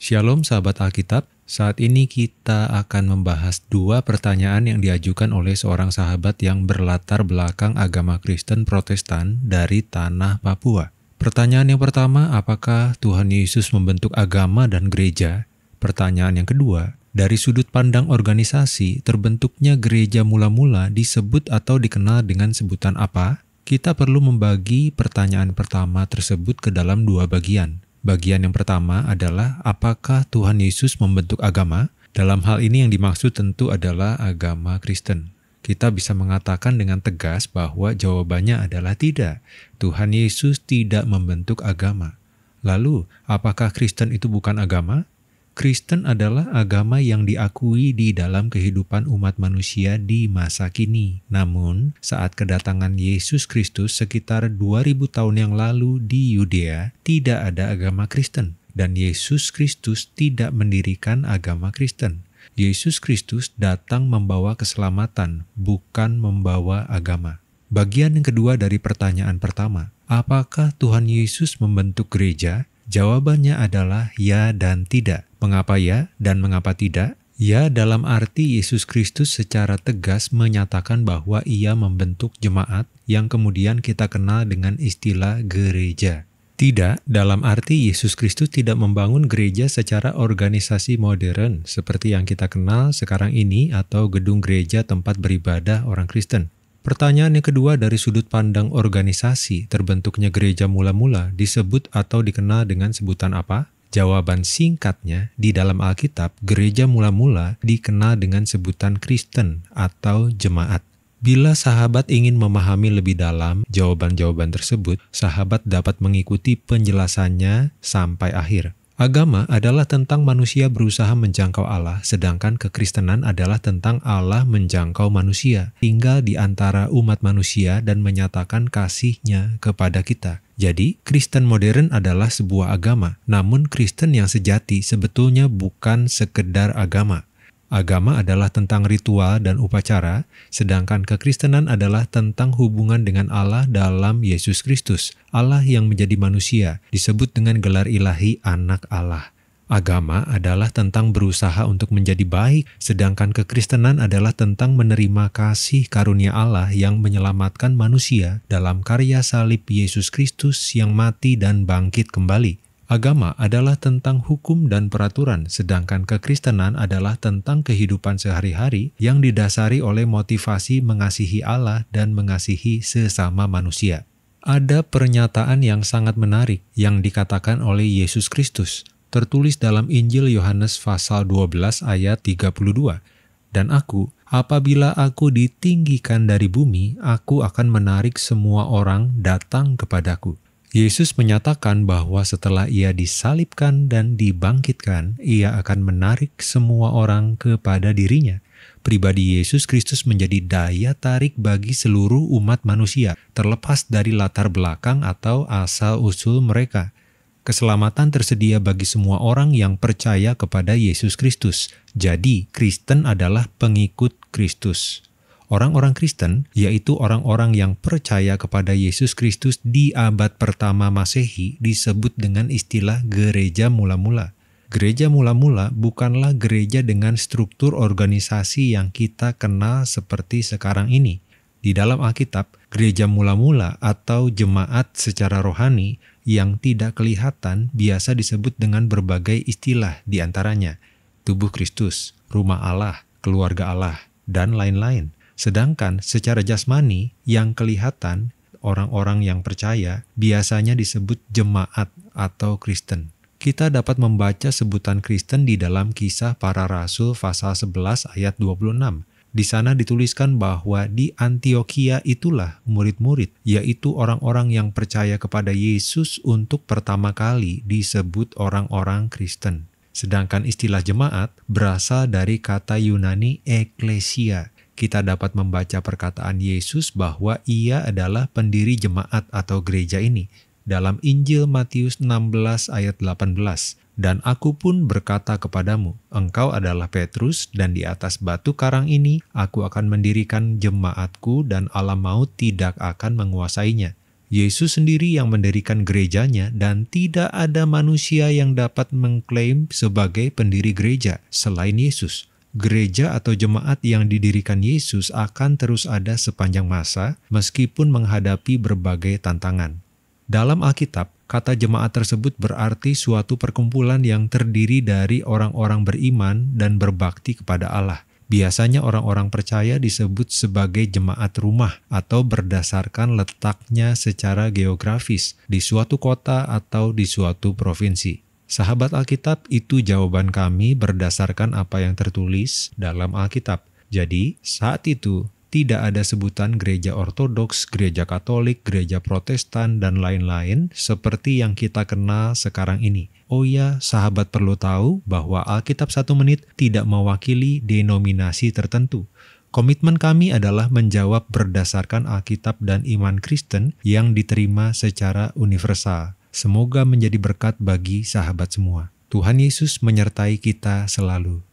Shalom sahabat Alkitab, saat ini kita akan membahas dua pertanyaan yang diajukan oleh seorang sahabat yang berlatar belakang agama Kristen Protestan dari tanah Papua. Pertanyaan yang pertama, apakah Tuhan Yesus membentuk agama dan gereja? Pertanyaan yang kedua, dari sudut pandang organisasi, terbentuknya gereja mula-mula disebut atau dikenal dengan sebutan apa? Kita perlu membagi pertanyaan pertama tersebut ke dalam dua bagian, Bagian yang pertama adalah apakah Tuhan Yesus membentuk agama? Dalam hal ini yang dimaksud tentu adalah agama Kristen. Kita bisa mengatakan dengan tegas bahwa jawabannya adalah tidak. Tuhan Yesus tidak membentuk agama. Lalu, apakah Kristen itu bukan agama? Kristen adalah agama yang diakui di dalam kehidupan umat manusia di masa kini. Namun, saat kedatangan Yesus Kristus sekitar 2000 tahun yang lalu di Yudea, tidak ada agama Kristen dan Yesus Kristus tidak mendirikan agama Kristen. Yesus Kristus datang membawa keselamatan, bukan membawa agama. Bagian yang kedua dari pertanyaan pertama, apakah Tuhan Yesus membentuk gereja? Jawabannya adalah ya dan tidak. Mengapa ya dan mengapa tidak? Ya dalam arti Yesus Kristus secara tegas menyatakan bahwa ia membentuk jemaat yang kemudian kita kenal dengan istilah gereja. Tidak, dalam arti Yesus Kristus tidak membangun gereja secara organisasi modern seperti yang kita kenal sekarang ini atau gedung gereja tempat beribadah orang Kristen. Pertanyaan yang kedua dari sudut pandang organisasi terbentuknya gereja mula-mula disebut atau dikenal dengan sebutan apa? Jawaban singkatnya, di dalam Alkitab, gereja mula-mula dikenal dengan sebutan Kristen atau jemaat. Bila sahabat ingin memahami lebih dalam jawaban-jawaban tersebut, sahabat dapat mengikuti penjelasannya sampai akhir. Agama adalah tentang manusia berusaha menjangkau Allah, sedangkan kekristenan adalah tentang Allah menjangkau manusia, tinggal di antara umat manusia dan menyatakan kasihnya kepada kita. Jadi, Kristen modern adalah sebuah agama, namun Kristen yang sejati sebetulnya bukan sekedar agama, Agama adalah tentang ritual dan upacara, sedangkan kekristenan adalah tentang hubungan dengan Allah dalam Yesus Kristus, Allah yang menjadi manusia, disebut dengan gelar ilahi Anak Allah. Agama adalah tentang berusaha untuk menjadi baik, sedangkan kekristenan adalah tentang menerima kasih karunia Allah yang menyelamatkan manusia dalam karya salib Yesus Kristus yang mati dan bangkit kembali. Agama adalah tentang hukum dan peraturan, sedangkan kekristenan adalah tentang kehidupan sehari-hari yang didasari oleh motivasi mengasihi Allah dan mengasihi sesama manusia. Ada pernyataan yang sangat menarik yang dikatakan oleh Yesus Kristus, tertulis dalam Injil Yohanes pasal 12 ayat 32. Dan aku, apabila aku ditinggikan dari bumi, aku akan menarik semua orang datang kepadaku. Yesus menyatakan bahwa setelah ia disalibkan dan dibangkitkan, ia akan menarik semua orang kepada dirinya. Pribadi Yesus Kristus menjadi daya tarik bagi seluruh umat manusia, terlepas dari latar belakang atau asal-usul mereka. Keselamatan tersedia bagi semua orang yang percaya kepada Yesus Kristus. Jadi, Kristen adalah pengikut Kristus. Orang-orang Kristen, yaitu orang-orang yang percaya kepada Yesus Kristus di abad pertama Masehi, disebut dengan istilah gereja mula-mula. Gereja mula-mula bukanlah gereja dengan struktur organisasi yang kita kenal seperti sekarang ini. Di dalam Alkitab, gereja mula-mula atau jemaat secara rohani yang tidak kelihatan biasa disebut dengan berbagai istilah diantaranya tubuh Kristus, rumah Allah, keluarga Allah, dan lain-lain. Sedangkan secara jasmani yang kelihatan orang-orang yang percaya biasanya disebut jemaat atau Kristen. Kita dapat membaca sebutan Kristen di dalam kisah para rasul pasal 11 ayat 26. Di sana dituliskan bahwa di Antioquia itulah murid-murid, yaitu orang-orang yang percaya kepada Yesus untuk pertama kali disebut orang-orang Kristen. Sedangkan istilah jemaat berasal dari kata Yunani eklesia kita dapat membaca perkataan Yesus bahwa ia adalah pendiri jemaat atau gereja ini dalam Injil Matius 16 ayat 18. Dan aku pun berkata kepadamu, engkau adalah Petrus dan di atas batu karang ini aku akan mendirikan jemaatku dan alam maut tidak akan menguasainya. Yesus sendiri yang mendirikan gerejanya dan tidak ada manusia yang dapat mengklaim sebagai pendiri gereja selain Yesus gereja atau jemaat yang didirikan Yesus akan terus ada sepanjang masa, meskipun menghadapi berbagai tantangan. Dalam Alkitab, kata jemaat tersebut berarti suatu perkumpulan yang terdiri dari orang-orang beriman dan berbakti kepada Allah. Biasanya, orang-orang percaya disebut sebagai jemaat rumah atau berdasarkan letaknya secara geografis di suatu kota atau di suatu provinsi. Sahabat Alkitab, itu jawaban kami berdasarkan apa yang tertulis dalam Alkitab. Jadi, saat itu tidak ada sebutan gereja ortodoks, gereja katolik, gereja protestan, dan lain-lain seperti yang kita kenal sekarang ini. Oh ya, sahabat perlu tahu bahwa Alkitab satu menit tidak mewakili denominasi tertentu. Komitmen kami adalah menjawab berdasarkan Alkitab dan iman Kristen yang diterima secara universal. Semoga menjadi berkat bagi sahabat semua. Tuhan Yesus menyertai kita selalu.